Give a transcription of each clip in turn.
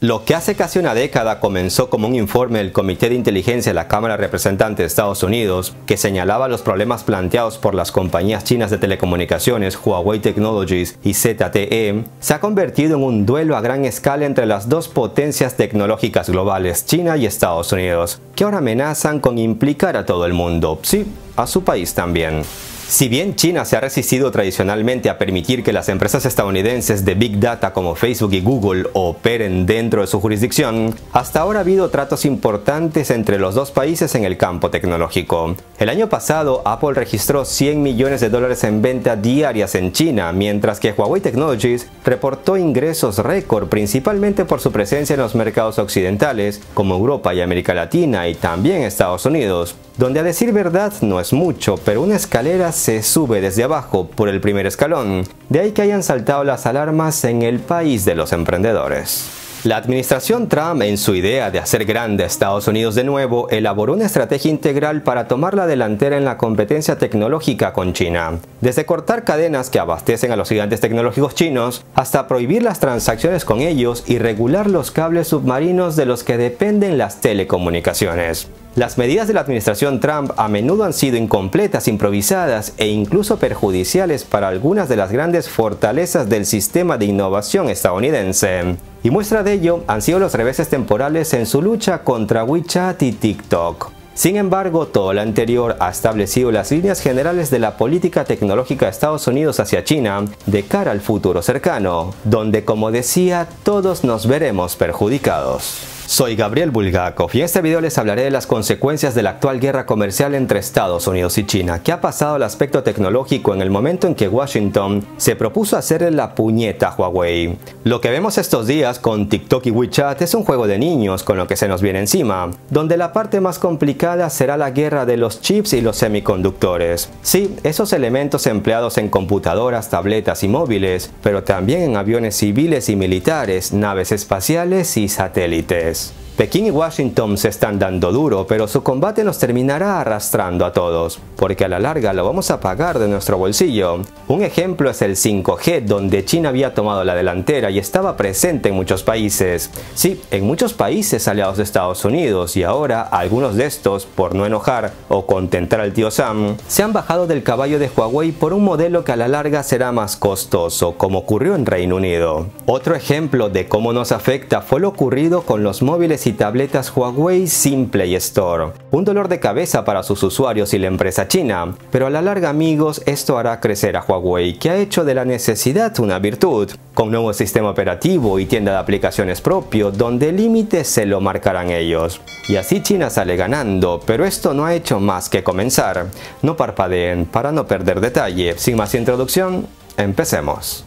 Lo que hace casi una década comenzó como un informe del Comité de Inteligencia de la Cámara Representante de Estados Unidos que señalaba los problemas planteados por las compañías chinas de telecomunicaciones Huawei Technologies y ZTE, se ha convertido en un duelo a gran escala entre las dos potencias tecnológicas globales, China y Estados Unidos, que ahora amenazan con implicar a todo el mundo, sí, a su país también. Si bien China se ha resistido tradicionalmente a permitir que las empresas estadounidenses de Big Data como Facebook y Google operen dentro de su jurisdicción, hasta ahora ha habido tratos importantes entre los dos países en el campo tecnológico. El año pasado, Apple registró 100 millones de dólares en venta diarias en China, mientras que Huawei Technologies reportó ingresos récord principalmente por su presencia en los mercados occidentales, como Europa y América Latina y también Estados Unidos donde a decir verdad no es mucho, pero una escalera se sube desde abajo por el primer escalón, de ahí que hayan saltado las alarmas en el país de los emprendedores. La administración Trump, en su idea de hacer grande Estados Unidos de nuevo, elaboró una estrategia integral para tomar la delantera en la competencia tecnológica con China. Desde cortar cadenas que abastecen a los gigantes tecnológicos chinos, hasta prohibir las transacciones con ellos y regular los cables submarinos de los que dependen las telecomunicaciones. Las medidas de la administración Trump a menudo han sido incompletas, improvisadas e incluso perjudiciales para algunas de las grandes fortalezas del sistema de innovación estadounidense. Y muestra de ello han sido los reveses temporales en su lucha contra WeChat y TikTok. Sin embargo, todo lo anterior ha establecido las líneas generales de la política tecnológica de Estados Unidos hacia China de cara al futuro cercano, donde como decía, todos nos veremos perjudicados. Soy Gabriel Bulgakov y en este video les hablaré de las consecuencias de la actual guerra comercial entre Estados Unidos y China, que ha pasado al aspecto tecnológico en el momento en que Washington se propuso hacerle la puñeta a Huawei. Lo que vemos estos días con TikTok y WeChat es un juego de niños con lo que se nos viene encima, donde la parte más complicada será la guerra de los chips y los semiconductores. Sí, esos elementos empleados en computadoras, tabletas y móviles, pero también en aviones civiles y militares, naves espaciales y satélites. guys. Pekín y Washington se están dando duro, pero su combate nos terminará arrastrando a todos, porque a la larga lo vamos a pagar de nuestro bolsillo. Un ejemplo es el 5G, donde China había tomado la delantera y estaba presente en muchos países. Sí, en muchos países aliados de Estados Unidos, y ahora algunos de estos, por no enojar o contentar al tío Sam, se han bajado del caballo de Huawei por un modelo que a la larga será más costoso, como ocurrió en Reino Unido. Otro ejemplo de cómo nos afecta fue lo ocurrido con los móviles y tabletas Huawei sin Play Store. Un dolor de cabeza para sus usuarios y la empresa china, pero a la larga amigos esto hará crecer a Huawei, que ha hecho de la necesidad una virtud, con nuevo sistema operativo y tienda de aplicaciones propio, donde el límite se lo marcarán ellos. Y así China sale ganando, pero esto no ha hecho más que comenzar. No parpadeen para no perder detalle. Sin más introducción, empecemos.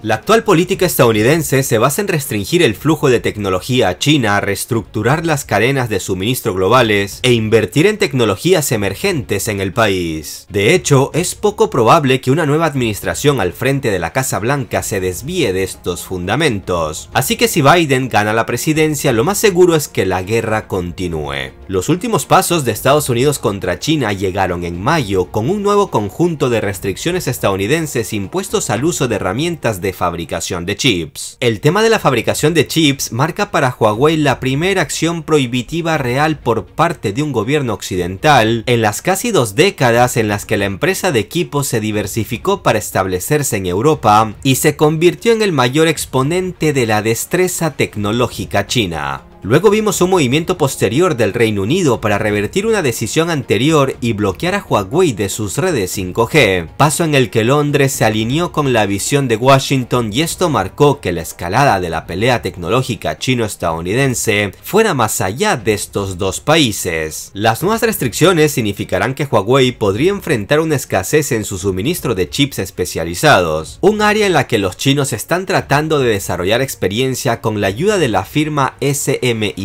La actual política estadounidense se basa en restringir el flujo de tecnología a China, reestructurar las cadenas de suministro globales e invertir en tecnologías emergentes en el país. De hecho, es poco probable que una nueva administración al frente de la Casa Blanca se desvíe de estos fundamentos, así que si Biden gana la presidencia lo más seguro es que la guerra continúe. Los últimos pasos de Estados Unidos contra China llegaron en mayo con un nuevo conjunto de restricciones estadounidenses impuestos al uso de herramientas de fabricación de chips. El tema de la fabricación de chips marca para Huawei la primera acción prohibitiva real por parte de un gobierno occidental en las casi dos décadas en las que la empresa de equipos se diversificó para establecerse en Europa y se convirtió en el mayor exponente de la destreza tecnológica china. Luego vimos un movimiento posterior del Reino Unido para revertir una decisión anterior y bloquear a Huawei de sus redes 5G, paso en el que Londres se alineó con la visión de Washington y esto marcó que la escalada de la pelea tecnológica chino-estadounidense fuera más allá de estos dos países. Las nuevas restricciones significarán que Huawei podría enfrentar una escasez en su suministro de chips especializados, un área en la que los chinos están tratando de desarrollar experiencia con la ayuda de la firma SE Mic,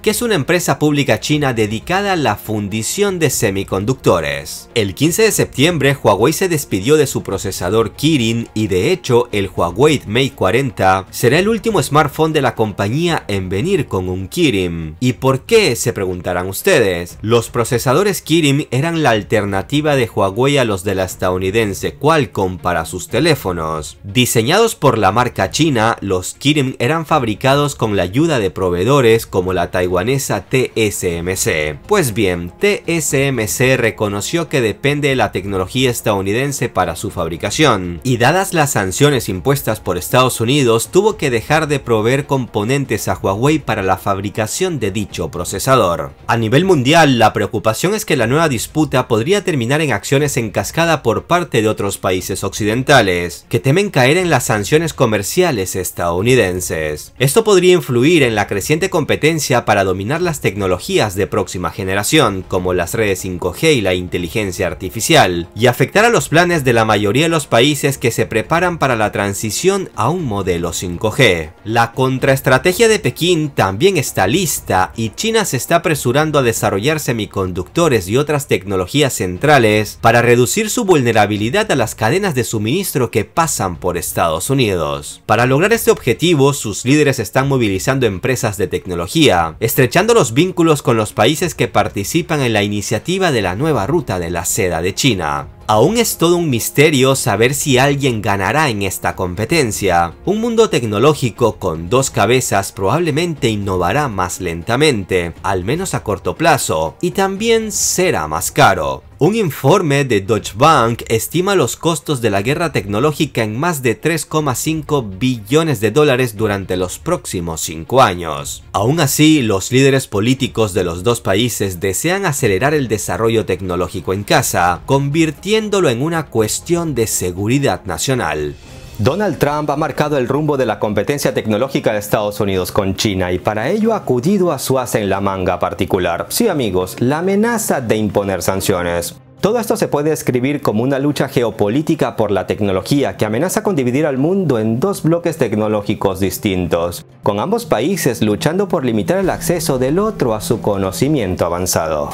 que es una empresa pública china dedicada a la fundición de semiconductores. El 15 de septiembre, Huawei se despidió de su procesador Kirin y de hecho el Huawei Mate 40 será el último smartphone de la compañía en venir con un Kirin. ¿Y por qué? se preguntarán ustedes. Los procesadores Kirin eran la alternativa de Huawei a los de la estadounidense Qualcomm para sus teléfonos. Diseñados por la marca china, los Kirin eran fabricados con la ayuda de proveedores como la taiwanesa TSMC. Pues bien, TSMC reconoció que depende de la tecnología estadounidense para su fabricación, y dadas las sanciones impuestas por Estados Unidos, tuvo que dejar de proveer componentes a Huawei para la fabricación de dicho procesador. A nivel mundial, la preocupación es que la nueva disputa podría terminar en acciones en cascada por parte de otros países occidentales, que temen caer en las sanciones comerciales estadounidenses. Esto podría influir en la creciente competencia para dominar las tecnologías de próxima generación, como las redes 5G y la inteligencia artificial, y afectar a los planes de la mayoría de los países que se preparan para la transición a un modelo 5G. La contraestrategia de Pekín también está lista y China se está apresurando a desarrollar semiconductores y otras tecnologías centrales para reducir su vulnerabilidad a las cadenas de suministro que pasan por Estados Unidos. Para lograr este objetivo, sus líderes están movilizando empresas de tecnología, estrechando los vínculos con los países que participan en la iniciativa de la nueva ruta de la seda de China. Aún es todo un misterio saber si alguien ganará en esta competencia. Un mundo tecnológico con dos cabezas probablemente innovará más lentamente, al menos a corto plazo, y también será más caro. Un informe de Deutsche Bank estima los costos de la guerra tecnológica en más de 3,5 billones de dólares durante los próximos 5 años. Aún así, los líderes políticos de los dos países desean acelerar el desarrollo tecnológico en casa, convirtiendo en una cuestión de seguridad nacional. Donald Trump ha marcado el rumbo de la competencia tecnológica de Estados Unidos con China y para ello ha acudido a su as en la manga particular. Sí amigos, la amenaza de imponer sanciones. Todo esto se puede describir como una lucha geopolítica por la tecnología que amenaza con dividir al mundo en dos bloques tecnológicos distintos, con ambos países luchando por limitar el acceso del otro a su conocimiento avanzado.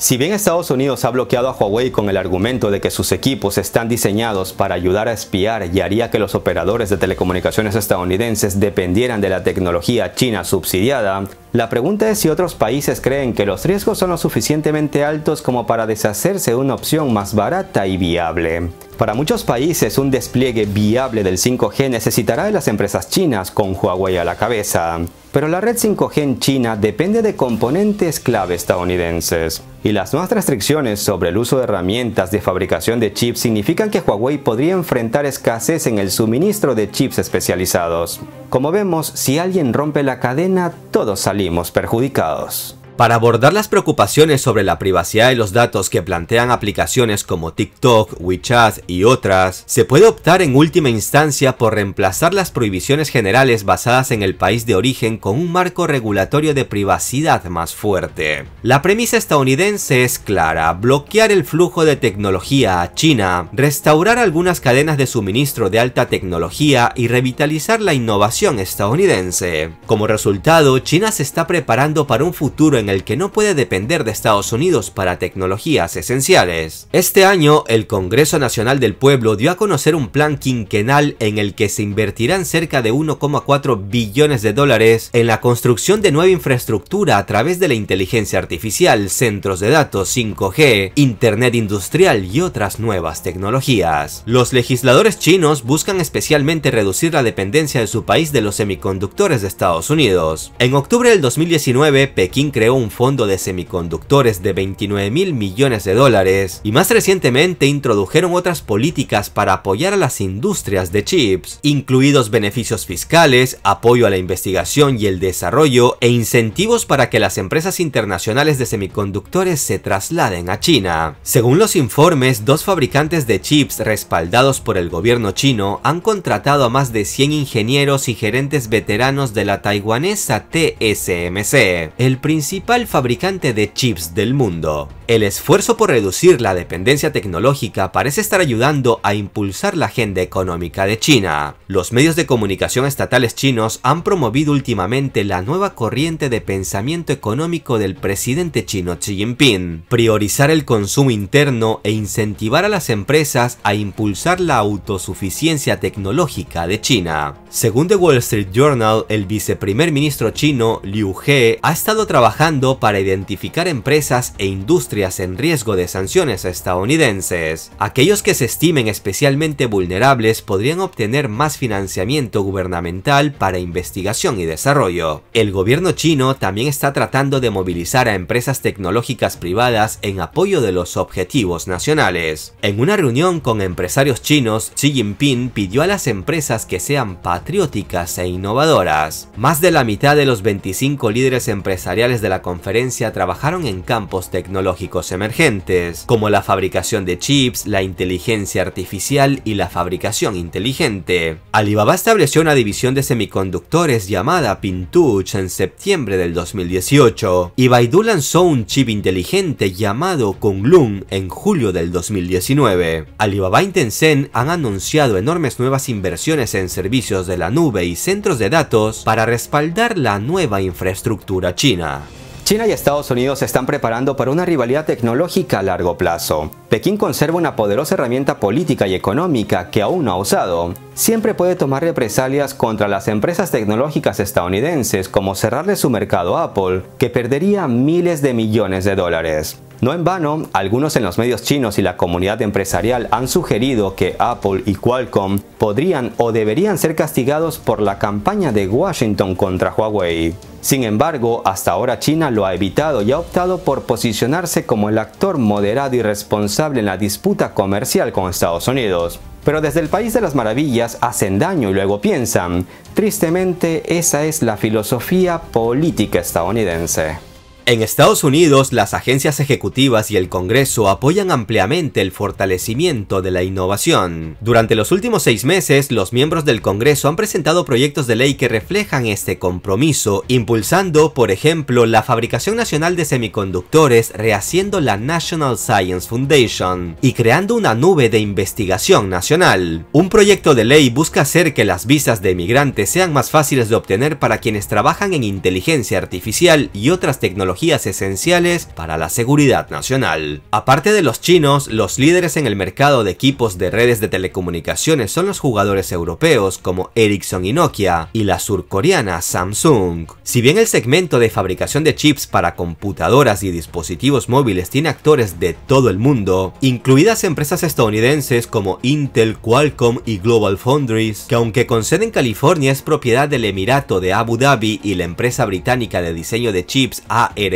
Si bien Estados Unidos ha bloqueado a Huawei con el argumento de que sus equipos están diseñados para ayudar a espiar y haría que los operadores de telecomunicaciones estadounidenses dependieran de la tecnología china subsidiada, la pregunta es si otros países creen que los riesgos son lo suficientemente altos como para deshacerse de una opción más barata y viable. Para muchos países, un despliegue viable del 5G necesitará de las empresas chinas con Huawei a la cabeza. Pero la red 5G en China depende de componentes clave estadounidenses. Y las nuevas restricciones sobre el uso de herramientas de fabricación de chips significan que Huawei podría enfrentar escasez en el suministro de chips especializados. Como vemos, si alguien rompe la cadena, todo salió perjudicados. Para abordar las preocupaciones sobre la privacidad de los datos que plantean aplicaciones como TikTok, WeChat y otras, se puede optar en última instancia por reemplazar las prohibiciones generales basadas en el país de origen con un marco regulatorio de privacidad más fuerte. La premisa estadounidense es clara, bloquear el flujo de tecnología a China, restaurar algunas cadenas de suministro de alta tecnología y revitalizar la innovación estadounidense. Como resultado, China se está preparando para un futuro en el que no puede depender de Estados Unidos para tecnologías esenciales. Este año, el Congreso Nacional del Pueblo dio a conocer un plan quinquenal en el que se invertirán cerca de 1,4 billones de dólares en la construcción de nueva infraestructura a través de la inteligencia artificial, centros de datos 5G, Internet industrial y otras nuevas tecnologías. Los legisladores chinos buscan especialmente reducir la dependencia de su país de los semiconductores de Estados Unidos. En octubre del 2019, Pekín creó un fondo de semiconductores de 29 mil millones de dólares y más recientemente introdujeron otras políticas para apoyar a las industrias de chips, incluidos beneficios fiscales, apoyo a la investigación y el desarrollo e incentivos para que las empresas internacionales de semiconductores se trasladen a China. Según los informes, dos fabricantes de chips respaldados por el gobierno chino han contratado a más de 100 ingenieros y gerentes veteranos de la taiwanesa TSMC. El principio fabricante de chips del mundo. El esfuerzo por reducir la dependencia tecnológica parece estar ayudando a impulsar la agenda económica de China. Los medios de comunicación estatales chinos han promovido últimamente la nueva corriente de pensamiento económico del presidente chino Xi Jinping, priorizar el consumo interno e incentivar a las empresas a impulsar la autosuficiencia tecnológica de China. Según The Wall Street Journal, el viceprimer ministro chino Liu He ha estado trabajando para identificar empresas e industrias en riesgo de sanciones estadounidenses. Aquellos que se estimen especialmente vulnerables podrían obtener más financiamiento gubernamental para investigación y desarrollo. El gobierno chino también está tratando de movilizar a empresas tecnológicas privadas en apoyo de los objetivos nacionales. En una reunión con empresarios chinos, Xi Jinping pidió a las empresas que sean patrióticas e innovadoras. Más de la mitad de los 25 líderes empresariales de la conferencia trabajaron en campos tecnológicos emergentes, como la fabricación de chips, la inteligencia artificial y la fabricación inteligente. Alibaba estableció una división de semiconductores llamada Pintuch en septiembre del 2018 y Baidu lanzó un chip inteligente llamado Kunlun en julio del 2019. Alibaba y Tencent han anunciado enormes nuevas inversiones en servicios de la nube y centros de datos para respaldar la nueva infraestructura china. China y Estados Unidos se están preparando para una rivalidad tecnológica a largo plazo. Pekín conserva una poderosa herramienta política y económica que aún no ha usado. Siempre puede tomar represalias contra las empresas tecnológicas estadounidenses como cerrarle su mercado a Apple, que perdería miles de millones de dólares. No en vano, algunos en los medios chinos y la comunidad empresarial han sugerido que Apple y Qualcomm podrían o deberían ser castigados por la campaña de Washington contra Huawei. Sin embargo, hasta ahora China lo ha evitado y ha optado por posicionarse como el actor moderado y responsable en la disputa comercial con Estados Unidos. Pero desde el país de las maravillas hacen daño y luego piensan. Tristemente, esa es la filosofía política estadounidense. En Estados Unidos, las agencias ejecutivas y el Congreso apoyan ampliamente el fortalecimiento de la innovación. Durante los últimos seis meses, los miembros del Congreso han presentado proyectos de ley que reflejan este compromiso, impulsando, por ejemplo, la fabricación nacional de semiconductores, rehaciendo la National Science Foundation y creando una nube de investigación nacional. Un proyecto de ley busca hacer que las visas de emigrantes sean más fáciles de obtener para quienes trabajan en inteligencia artificial y otras tecnologías esenciales para la seguridad nacional. Aparte de los chinos, los líderes en el mercado de equipos de redes de telecomunicaciones son los jugadores europeos como Ericsson y Nokia y la surcoreana Samsung. Si bien el segmento de fabricación de chips para computadoras y dispositivos móviles tiene actores de todo el mundo, incluidas empresas estadounidenses como Intel, Qualcomm y Global Foundries, que aunque con sede en California es propiedad del Emirato de Abu Dhabi y la empresa británica de diseño de chips AR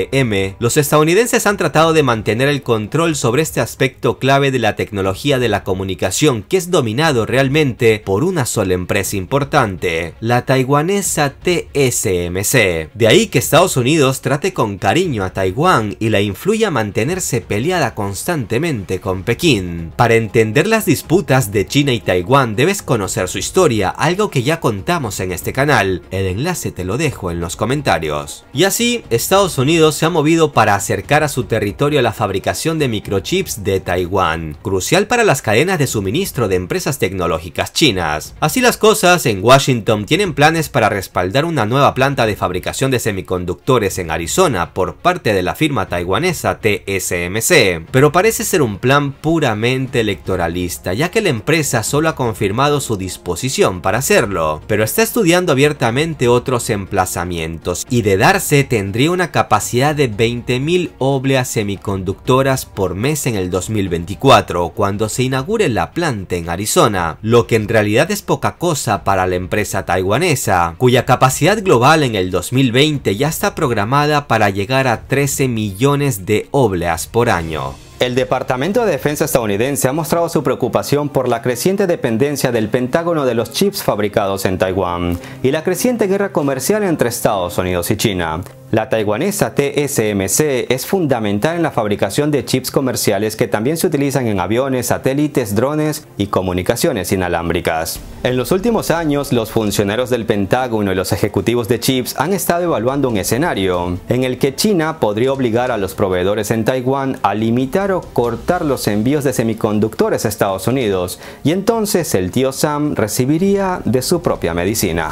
los estadounidenses han tratado de mantener el control sobre este aspecto clave de la tecnología de la comunicación que es dominado realmente por una sola empresa importante, la taiwanesa TSMC. De ahí que Estados Unidos trate con cariño a Taiwán y la influya a mantenerse peleada constantemente con Pekín. Para entender las disputas de China y Taiwán debes conocer su historia, algo que ya contamos en este canal. El enlace te lo dejo en los comentarios. Y así, Estados Unidos se ha movido para acercar a su territorio la fabricación de microchips de Taiwán, crucial para las cadenas de suministro de empresas tecnológicas chinas. Así las cosas, en Washington tienen planes para respaldar una nueva planta de fabricación de semiconductores en Arizona por parte de la firma taiwanesa TSMC, pero parece ser un plan puramente electoralista, ya que la empresa solo ha confirmado su disposición para hacerlo, pero está estudiando abiertamente otros emplazamientos y de darse tendría una capacidad capacidad de 20.000 obleas semiconductoras por mes en el 2024, cuando se inaugure la planta en Arizona, lo que en realidad es poca cosa para la empresa taiwanesa, cuya capacidad global en el 2020 ya está programada para llegar a 13 millones de obleas por año. El Departamento de Defensa estadounidense ha mostrado su preocupación por la creciente dependencia del Pentágono de los chips fabricados en Taiwán y la creciente guerra comercial entre Estados Unidos y China. La taiwanesa TSMC es fundamental en la fabricación de chips comerciales que también se utilizan en aviones, satélites, drones y comunicaciones inalámbricas. En los últimos años, los funcionarios del Pentágono y los ejecutivos de chips han estado evaluando un escenario en el que China podría obligar a los proveedores en Taiwán a limitar o cortar los envíos de semiconductores a Estados Unidos y entonces el tío Sam recibiría de su propia medicina.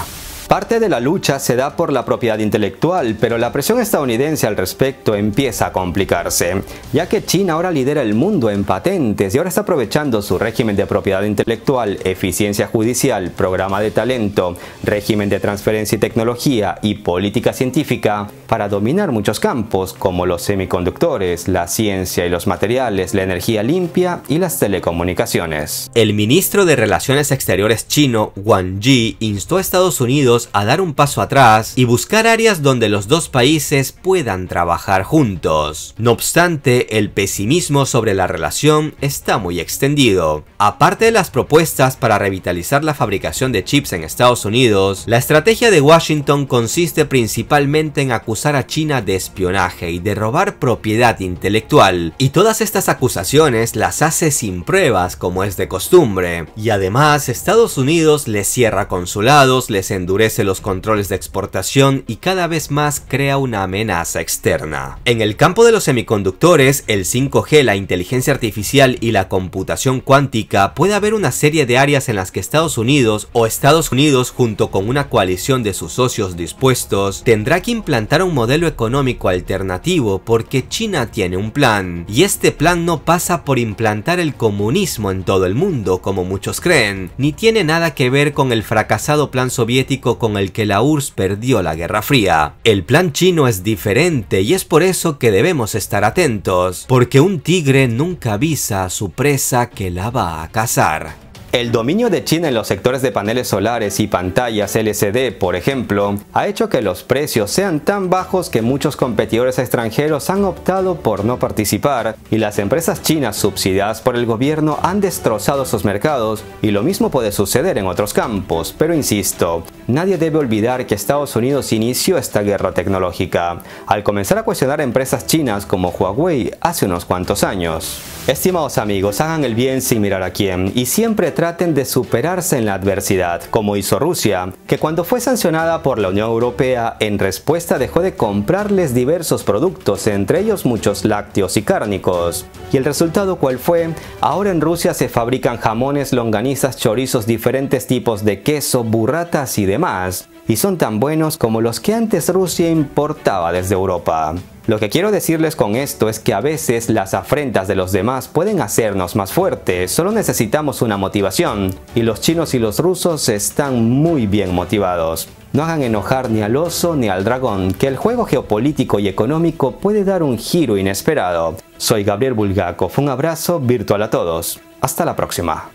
Parte de la lucha se da por la propiedad intelectual, pero la presión estadounidense al respecto empieza a complicarse, ya que China ahora lidera el mundo en patentes y ahora está aprovechando su régimen de propiedad intelectual, eficiencia judicial, programa de talento, régimen de transferencia y tecnología y política científica para dominar muchos campos como los semiconductores, la ciencia y los materiales, la energía limpia y las telecomunicaciones. El ministro de Relaciones Exteriores chino, Wang Yi, instó a Estados Unidos a dar un paso atrás y buscar áreas donde los dos países puedan trabajar juntos. No obstante, el pesimismo sobre la relación está muy extendido. Aparte de las propuestas para revitalizar la fabricación de chips en Estados Unidos, la estrategia de Washington consiste principalmente en acusar a China de espionaje y de robar propiedad intelectual, y todas estas acusaciones las hace sin pruebas como es de costumbre, y además Estados Unidos les cierra consulados, les endurece los controles de exportación y cada vez más crea una amenaza externa. En el campo de los semiconductores, el 5G, la inteligencia artificial y la computación cuántica puede haber una serie de áreas en las que Estados Unidos o Estados Unidos junto con una coalición de sus socios dispuestos tendrá que implantar un modelo económico alternativo porque China tiene un plan y este plan no pasa por implantar el comunismo en todo el mundo como muchos creen, ni tiene nada que ver con el fracasado plan soviético con el que la URSS perdió la Guerra Fría. El plan chino es diferente y es por eso que debemos estar atentos, porque un tigre nunca avisa a su presa que la va a cazar. El dominio de China en los sectores de paneles solares y pantallas LCD, por ejemplo, ha hecho que los precios sean tan bajos que muchos competidores extranjeros han optado por no participar y las empresas chinas subsidiadas por el gobierno han destrozado sus mercados y lo mismo puede suceder en otros campos, pero insisto, nadie debe olvidar que Estados Unidos inició esta guerra tecnológica al comenzar a cuestionar empresas chinas como Huawei hace unos cuantos años. Estimados amigos, hagan el bien sin mirar a quién y siempre traten de superarse en la adversidad, como hizo Rusia, que cuando fue sancionada por la Unión Europea en respuesta dejó de comprarles diversos productos, entre ellos muchos lácteos y cárnicos. ¿Y el resultado cuál fue? Ahora en Rusia se fabrican jamones, longanizas, chorizos, diferentes tipos de queso, burratas y demás, y son tan buenos como los que antes Rusia importaba desde Europa. Lo que quiero decirles con esto es que a veces las afrentas de los demás pueden hacernos más fuertes, solo necesitamos una motivación, y los chinos y los rusos están muy bien motivados. No hagan enojar ni al oso ni al dragón, que el juego geopolítico y económico puede dar un giro inesperado. Soy Gabriel Bulgakov, un abrazo virtual a todos. Hasta la próxima.